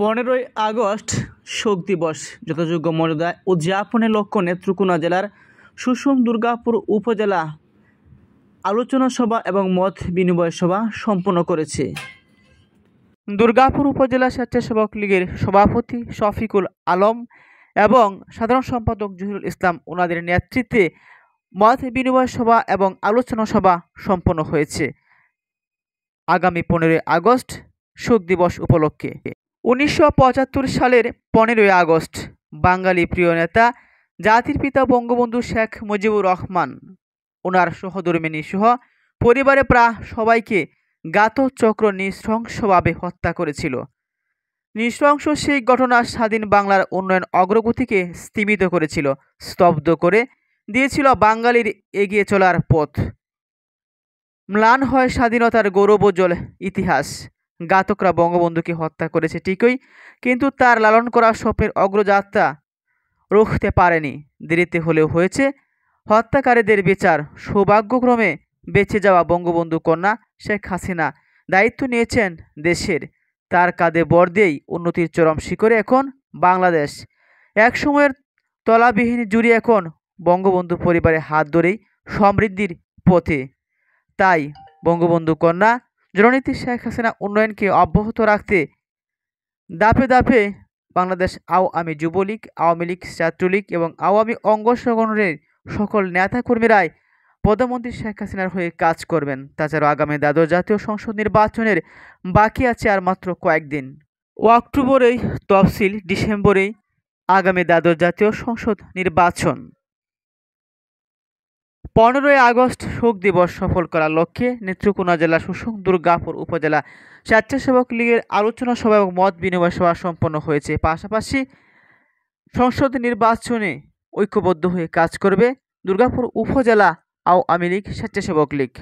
পনেরোই আগস্ট শোক দিবস যথাযোগ্য মর্যাদায় উদযাপনের লক্ষ্য নেত্রকোনা জেলার সুষম দুর্গাপুর উপজেলা আলোচনা সভা এবং মত বিনিময় সভা সম্পন্ন করেছে দুর্গাপুর উপজেলা স্বেচ্ছাসেবক লীগের সভাপতি শফিকুল আলম এবং সাধারণ সম্পাদক জহিরুল ইসলাম ওনাদের নেতৃত্বে মত বিনিময় সভা এবং আলোচনা সভা সম্পন্ন হয়েছে আগামী পনেরোই আগস্ট শোক দিবস উপলক্ষে উনিশশো সালের পনেরোই আগস্ট বাঙালি প্রিয় নেতা জাতির পিতা বঙ্গবন্ধু শেখ মুজিবুর রহমান ওনার সহধর্মিনী সহ পরিবারে প্রায় সবাইকে গাতচক্র নৃশংসভাবে হত্যা করেছিল নৃশংস সেই ঘটনা স্বাধীন বাংলার উন্নয়ন অগ্রগতিকে স্তীমিত করেছিল স্তব্ধ করে দিয়েছিল বাঙালির এগিয়ে চলার পথ ম্লান হয় স্বাধীনতার গৌরবজ্বল ইতিহাস ঘাতকরা বঙ্গবন্ধুকে হত্যা করেছে ঠিকই কিন্তু তার লালন করা স্বপ্নের অগ্রযাত্রা রুখতে পারেনি দেরিতে হলেও হয়েছে হত্যাকারীদের বিচার সৌভাগ্যক্রমে বেঁচে যাওয়া বঙ্গবন্ধু কন্যা শেখ হাসিনা দায়িত্ব নিয়েছেন দেশের তার কাঁধে বর দিয়েই উন্নতির চরম শিখরে এখন বাংলাদেশ এক সময়ের তলাবিহীন জুড়ি এখন বঙ্গবন্ধু পরিবারে হাত ধরেই সমৃদ্ধির পথে তাই বঙ্গবন্ধু কন্যা জননীতি শেখ হাসিনা উন্নয়নকে অব্যাহত রাখতে দাপে দাপে বাংলাদেশ আওয়ামী যুবলীগ আওয়ামী লীগ ছাত্রলীগ এবং আওয়ামী অঙ্গ সংগঠনের সকল নেতাকর্মীরাই প্রধানমন্ত্রী শেখ হাসিনার হয়ে কাজ করবেন তাছাড়া আগামী দ্বাদশ জাতীয় সংসদ নির্বাচনের বাকি আছে আর মাত্র কয়েকদিন ও অক্টোবরেই তফসিল ডিসেম্বরেই আগামী দ্বাদশ জাতীয় সংসদ নির্বাচন পনেরোই আগস্ট শোক দিবস সফল করার লক্ষ্যে নেত্রকোনা জেলা শোষক দুর্গাপুর উপজেলা স্বেচ্ছাসেবক লীগের আলোচনা সভা এবং মত বিনিময় সভা সম্পন্ন হয়েছে পাশাপাশি সংসদ নির্বাচনে ঐক্যবদ্ধ হয়ে কাজ করবে দুর্গাপুর উপজেলা আওয়ামী লীগ স্বেচ্ছাসেবক লীগ